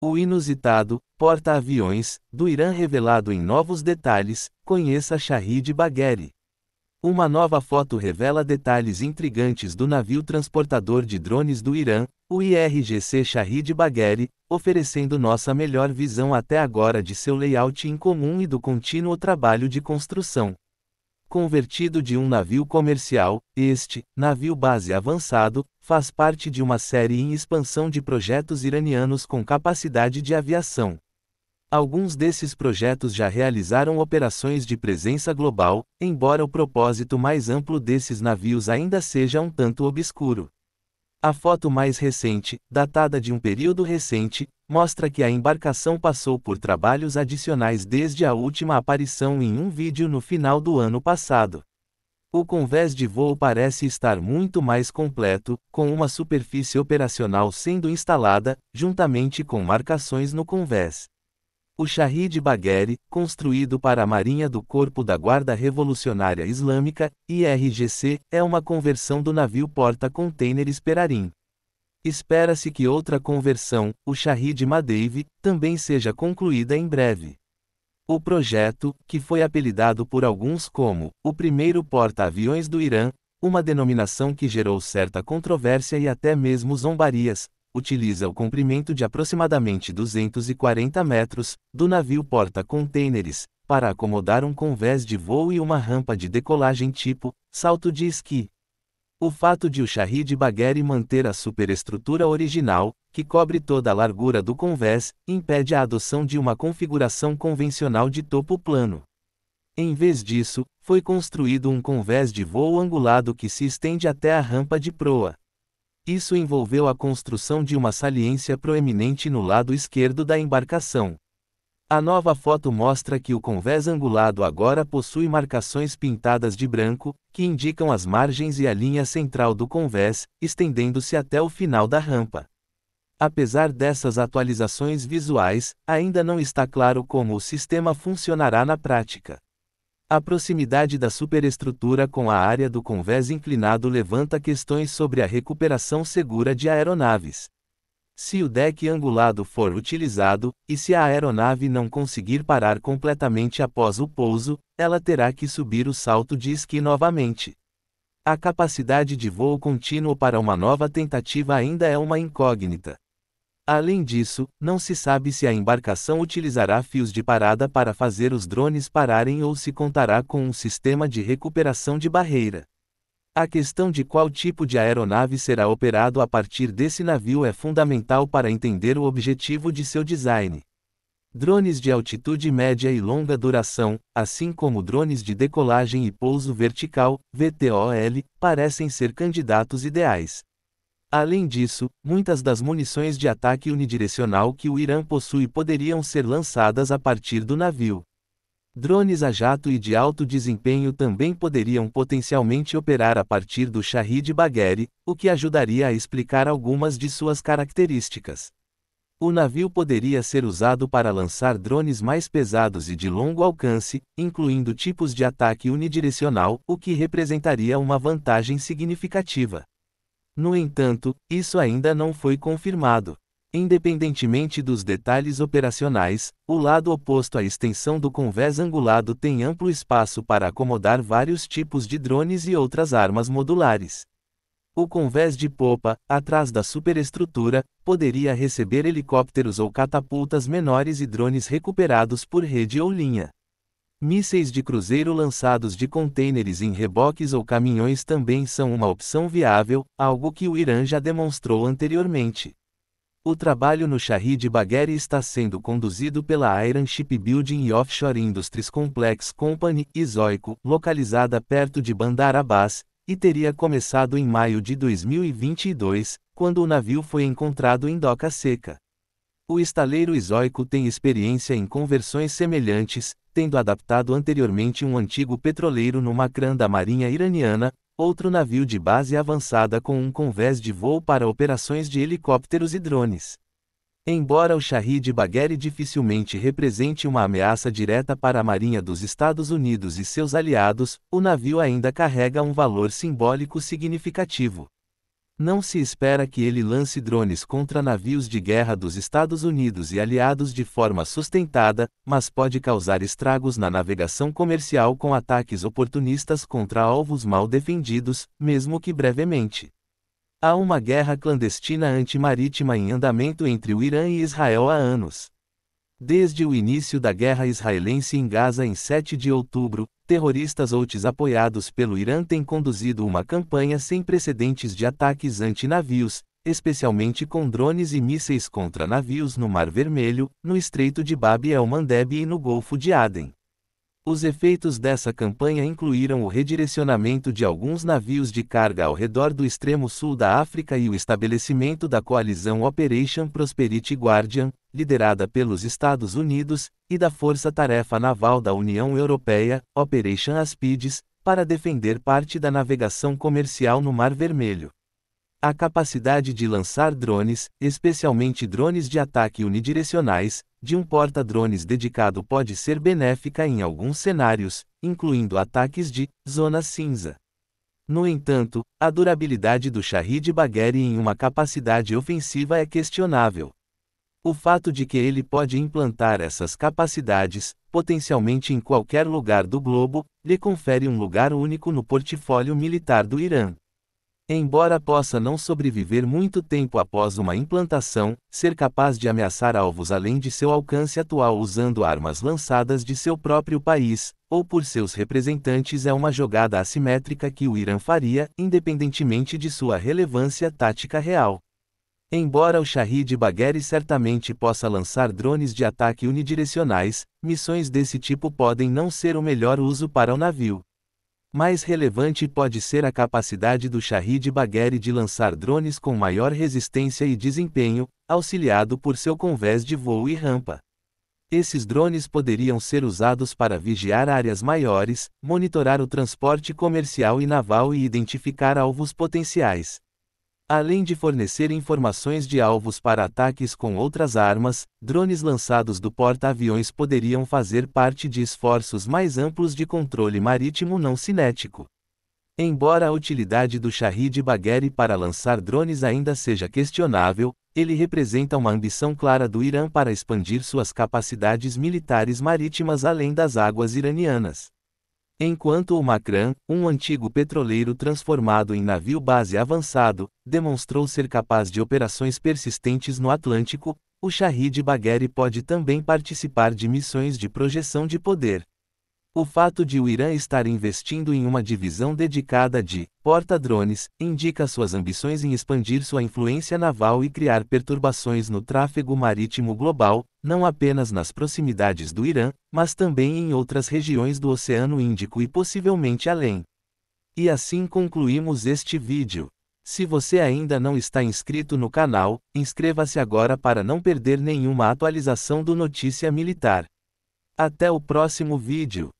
O inusitado porta-aviões do Irã revelado em novos detalhes, conheça Shahid Bagheri. Uma nova foto revela detalhes intrigantes do navio transportador de drones do Irã, o IRGC Shahid Bagheri, oferecendo nossa melhor visão até agora de seu layout incomum e do contínuo trabalho de construção convertido de um navio comercial, este, navio base avançado, faz parte de uma série em expansão de projetos iranianos com capacidade de aviação. Alguns desses projetos já realizaram operações de presença global, embora o propósito mais amplo desses navios ainda seja um tanto obscuro. A foto mais recente, datada de um período recente, mostra que a embarcação passou por trabalhos adicionais desde a última aparição em um vídeo no final do ano passado. O convés de voo parece estar muito mais completo, com uma superfície operacional sendo instalada, juntamente com marcações no convés. O Shahid Bagheri, construído para a Marinha do Corpo da Guarda Revolucionária Islâmica, IRGC, é uma conversão do navio porta container Perarim. Espera-se que outra conversão, o Shahid Madeive, também seja concluída em breve. O projeto, que foi apelidado por alguns como o primeiro porta-aviões do Irã, uma denominação que gerou certa controvérsia e até mesmo zombarias, utiliza o comprimento de aproximadamente 240 metros do navio porta-containers para acomodar um convés de voo e uma rampa de decolagem tipo salto de esqui. O fato de o de Bagheri manter a superestrutura original, que cobre toda a largura do convés, impede a adoção de uma configuração convencional de topo plano. Em vez disso, foi construído um convés de voo angulado que se estende até a rampa de proa. Isso envolveu a construção de uma saliência proeminente no lado esquerdo da embarcação, a nova foto mostra que o convés angulado agora possui marcações pintadas de branco, que indicam as margens e a linha central do convés, estendendo-se até o final da rampa. Apesar dessas atualizações visuais, ainda não está claro como o sistema funcionará na prática. A proximidade da superestrutura com a área do convés inclinado levanta questões sobre a recuperação segura de aeronaves. Se o deck angulado for utilizado, e se a aeronave não conseguir parar completamente após o pouso, ela terá que subir o salto de esqui novamente. A capacidade de voo contínuo para uma nova tentativa ainda é uma incógnita. Além disso, não se sabe se a embarcação utilizará fios de parada para fazer os drones pararem ou se contará com um sistema de recuperação de barreira. A questão de qual tipo de aeronave será operado a partir desse navio é fundamental para entender o objetivo de seu design. Drones de altitude média e longa duração, assim como drones de decolagem e pouso vertical, VTOL, parecem ser candidatos ideais. Além disso, muitas das munições de ataque unidirecional que o Irã possui poderiam ser lançadas a partir do navio. Drones a jato e de alto desempenho também poderiam potencialmente operar a partir do Shahid Bagheri, o que ajudaria a explicar algumas de suas características. O navio poderia ser usado para lançar drones mais pesados e de longo alcance, incluindo tipos de ataque unidirecional, o que representaria uma vantagem significativa. No entanto, isso ainda não foi confirmado. Independentemente dos detalhes operacionais, o lado oposto à extensão do convés angulado tem amplo espaço para acomodar vários tipos de drones e outras armas modulares. O convés de popa, atrás da superestrutura, poderia receber helicópteros ou catapultas menores e drones recuperados por rede ou linha. Mísseis de cruzeiro lançados de contêineres em reboques ou caminhões também são uma opção viável, algo que o Irã já demonstrou anteriormente. O trabalho no Shahid Bagheri está sendo conduzido pela Iron Shipbuilding e Offshore Industries Complex Company, Isoico, localizada perto de Bandar Abbas, e teria começado em maio de 2022, quando o navio foi encontrado em doca seca. O estaleiro Isoico tem experiência em conversões semelhantes, tendo adaptado anteriormente um antigo petroleiro no Macran da Marinha Iraniana, outro navio de base avançada com um convés de voo para operações de helicópteros e drones. Embora o Shahid Bagheri dificilmente represente uma ameaça direta para a Marinha dos Estados Unidos e seus aliados, o navio ainda carrega um valor simbólico significativo. Não se espera que ele lance drones contra navios de guerra dos Estados Unidos e aliados de forma sustentada, mas pode causar estragos na navegação comercial com ataques oportunistas contra alvos mal defendidos, mesmo que brevemente. Há uma guerra clandestina antimarítima em andamento entre o Irã e Israel há anos. Desde o início da guerra israelense em Gaza em 7 de outubro, terroristas houthis apoiados pelo Irã têm conduzido uma campanha sem precedentes de ataques anti-navios, especialmente com drones e mísseis contra navios no Mar Vermelho, no Estreito de Bab el-Mandeb e no Golfo de Aden. Os efeitos dessa campanha incluíram o redirecionamento de alguns navios de carga ao redor do extremo sul da África e o estabelecimento da coalizão Operation Prosperity Guardian, liderada pelos Estados Unidos, e da Força Tarefa Naval da União Europeia, Operation Aspides, para defender parte da navegação comercial no Mar Vermelho. A capacidade de lançar drones, especialmente drones de ataque unidirecionais, de um porta-drones dedicado pode ser benéfica em alguns cenários, incluindo ataques de zona cinza. No entanto, a durabilidade do Shahid Bagheri em uma capacidade ofensiva é questionável. O fato de que ele pode implantar essas capacidades, potencialmente em qualquer lugar do globo, lhe confere um lugar único no portfólio militar do Irã. Embora possa não sobreviver muito tempo após uma implantação, ser capaz de ameaçar alvos além de seu alcance atual usando armas lançadas de seu próprio país, ou por seus representantes é uma jogada assimétrica que o Irã faria, independentemente de sua relevância tática real. Embora o Shahid Bagheri certamente possa lançar drones de ataque unidirecionais, missões desse tipo podem não ser o melhor uso para o navio. Mais relevante pode ser a capacidade do Shahid Bagheri de lançar drones com maior resistência e desempenho, auxiliado por seu convés de voo e rampa. Esses drones poderiam ser usados para vigiar áreas maiores, monitorar o transporte comercial e naval e identificar alvos potenciais além de fornecer informações de alvos para ataques com outras armas, drones lançados do porta-aviões poderiam fazer parte de esforços mais amplos de controle marítimo não cinético. Embora a utilidade do Shahid Bagheri para lançar drones ainda seja questionável, ele representa uma ambição clara do Irã para expandir suas capacidades militares marítimas além das águas iranianas. Enquanto o Macran, um antigo petroleiro transformado em navio base avançado, demonstrou ser capaz de operações persistentes no Atlântico, o Shahid Bagheri pode também participar de missões de projeção de poder. O fato de o Irã estar investindo em uma divisão dedicada de porta-drones indica suas ambições em expandir sua influência naval e criar perturbações no tráfego marítimo global, não apenas nas proximidades do Irã, mas também em outras regiões do Oceano Índico e possivelmente além. E assim concluímos este vídeo. Se você ainda não está inscrito no canal, inscreva-se agora para não perder nenhuma atualização do Notícia Militar. Até o próximo vídeo.